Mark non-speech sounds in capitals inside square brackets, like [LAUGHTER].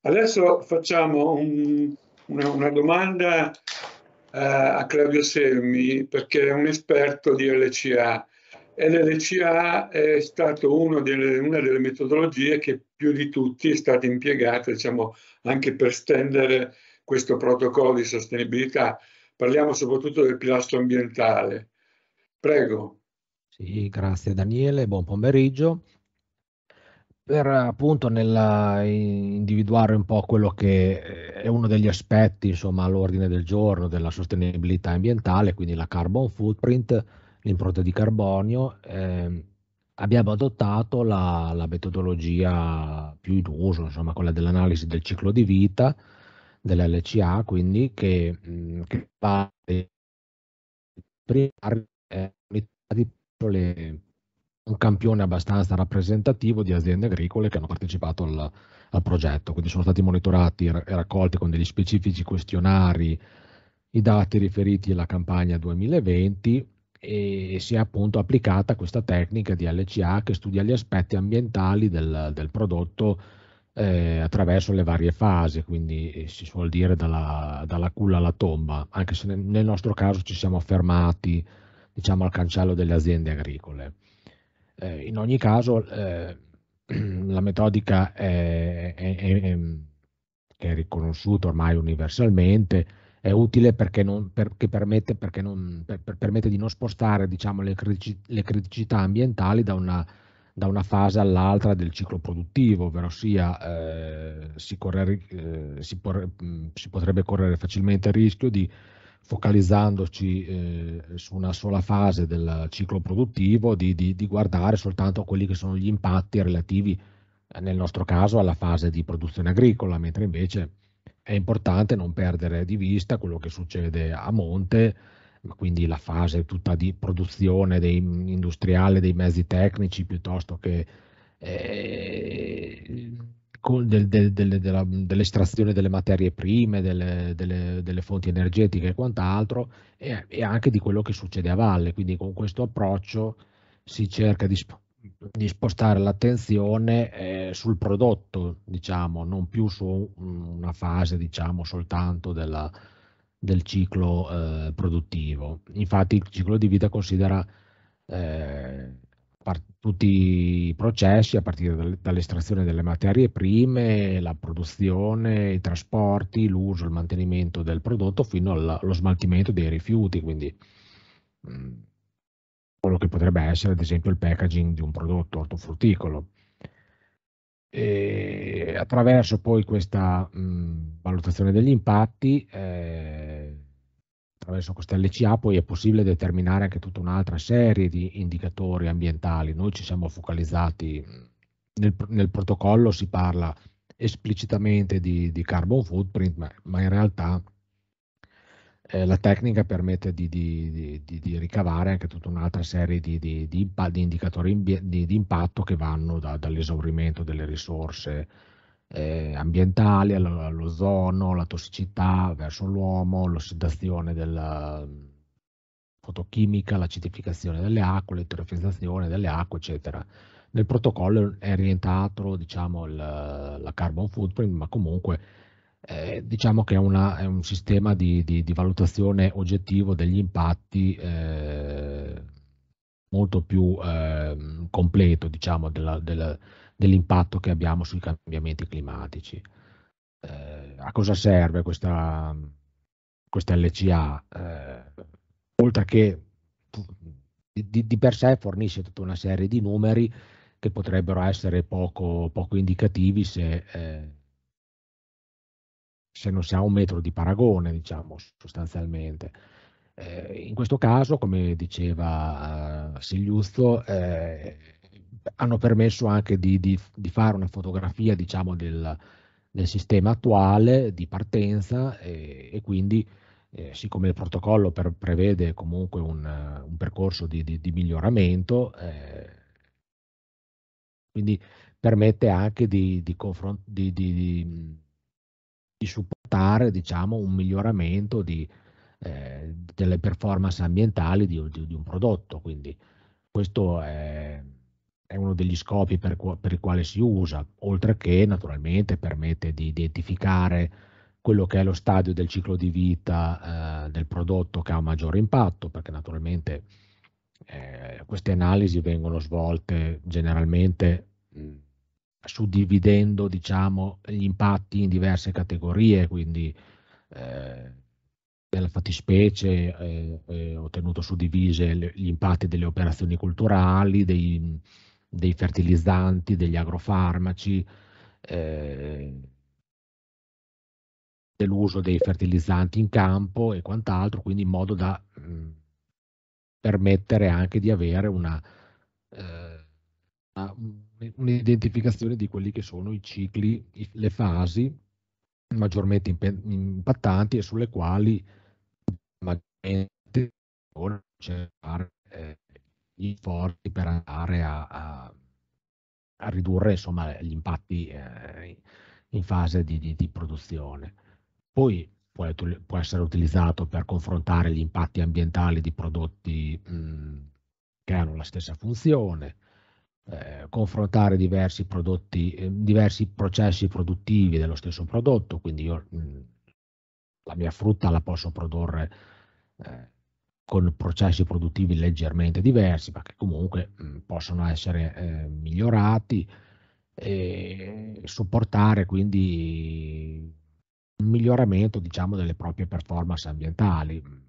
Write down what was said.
Adesso facciamo un, una, una, domanda eh, a Claudio Selmi perché è un esperto di LCA e l'LCA è stata una delle metodologie che più di tutti è stata impiegata diciamo, anche per stendere questo protocollo di sostenibilità. Parliamo soprattutto del pilastro ambientale. Prego. Sì, grazie Daniele, buon pomeriggio per appunto nella, eh, individuare un po' quello che eh, è uno degli aspetti insomma all'ordine del giorno della sostenibilità ambientale, quindi la carbon footprint, l'impronta di carbonio, eh, abbiamo adottato la, la, metodologia più in uso, insomma quella dell'analisi del ciclo di vita dell'LCA, quindi che, mm, che eh, di le un campione abbastanza rappresentativo di aziende agricole che hanno partecipato al, al progetto, quindi sono stati monitorati e raccolti con degli specifici questionari i dati riferiti alla campagna 2020 e si è appunto applicata questa tecnica di LCA che studia gli aspetti ambientali del, del prodotto eh, attraverso le varie fasi, quindi eh, si suol dire dalla, dalla culla alla tomba, anche se nel nostro caso ci siamo fermati diciamo al cancello delle aziende agricole. Eh, in ogni caso eh, [CLEARS THROAT] la metodica è, è, è, è riconosciuta ormai universalmente, è utile perché, non, perché, permette, perché non, per, per, permette, di non spostare diciamo, le, critici, le, criticità ambientali da una, da una fase all'altra del ciclo produttivo, ovvero sia eh, si, correre, eh, si, por, mm, si, potrebbe correre facilmente il rischio di focalizzandoci eh, su una sola fase del ciclo produttivo, di, di, di, guardare soltanto quelli che sono gli impatti relativi, eh, nel nostro caso, alla fase di produzione agricola, mentre invece è importante non perdere di vista quello che succede a monte, quindi la fase tutta di produzione dei, industriale dei mezzi tecnici piuttosto che eh, del, del, del, della, dell'estrazione delle materie prime, delle, delle, delle fonti energetiche e quant'altro, e, e, anche di quello che succede a valle. Quindi con questo approccio si cerca di, sp- di spostare l'attenzione eh, sul prodotto, diciamo, non più su una fase, diciamo, soltanto della, del ciclo eh, produttivo. Infatti il ciclo di vita considera... Eh, par- tutti i processi a partire dal- dall'estrazione delle materie prime, la produzione, i trasporti, l'uso, il mantenimento del prodotto fino allo smaltimento dei rifiuti, quindi mh, mm, quello che potrebbe essere ad esempio il packaging di un prodotto ortofrutticolo. E attraverso poi questa mh, mm, valutazione degli impatti eh, attraverso queste LCA poi è possibile determinare anche tutta un'altra serie di indicatori ambientali. Noi ci siamo focalizzati, nel, nel protocollo si parla esplicitamente di, di carbon footprint, ma, ma in realtà eh, la tecnica permette di, di, di, ricavare anche tutta un'altra serie di, indicatori di, impatto che vanno da, dall'esaurimento delle risorse eh, ambientali, all'ozono, la tossicità verso l'uomo, l'ossidazione della mm, fotochimica, l'acidificazione delle acque, l'eterofizzazione delle acque, eccetera. Nel protocollo è rientrato diciamo, il, la carbon footprint, ma comunque eh, diciamo che è, una, è, un sistema di, di, di, valutazione oggettivo degli impatti eh, molto più eh, completo diciamo, della, della dell'impatto che abbiamo sui cambiamenti climatici. Eh, a cosa serve questa, questa LCA? Eh, oltre che di, di, per sé fornisce tutta una serie di numeri che potrebbero essere poco, poco indicativi se, eh, se, non si ha un metro di paragone, diciamo, sostanzialmente. Eh, in questo caso, come diceva Sigliuzzo, eh, hanno permesso anche di, di, di fare una fotografia diciamo, del, del, sistema attuale di partenza e, e quindi eh, siccome il protocollo per, prevede comunque un, un percorso di, di miglioramento, eh, quindi permette anche di, di, supportare diciamo, un miglioramento eh, delle performance ambientali di, un prodotto. Quindi questo è è uno degli scopi per, per, il quale si usa, oltre che naturalmente permette di identificare quello che è lo stadio del ciclo di vita eh, del prodotto che ha un maggiore impatto, perché naturalmente eh, queste analisi vengono svolte generalmente mh, suddividendo diciamo, gli impatti in diverse categorie, quindi eh, nella fattispecie eh, eh, ho tenuto suddivise le, gli impatti delle operazioni culturali, dei, dei fertilizzanti, degli agrofarmaci, eh, dell'uso dei fertilizzanti in campo e quant'altro, quindi in modo da mh, mm, permettere anche di avere una, eh, un'identificazione di quelli che sono i cicli, le fasi maggiormente impattanti e sulle quali magari eh, i forti per andare a, a a ridurre insomma, gli impatti eh, in fase di, di, di produzione. Poi può, può, essere utilizzato per confrontare gli impatti ambientali di prodotti mh, mm, che hanno la stessa funzione, eh, confrontare diversi, prodotti, eh, diversi processi produttivi dello stesso prodotto, quindi io mh, mm, la mia frutta la posso produrre eh, con processi produttivi leggermente diversi, ma che comunque mh, mm, possono essere eh, migliorati e supportare quindi un miglioramento diciamo, delle proprie performance ambientali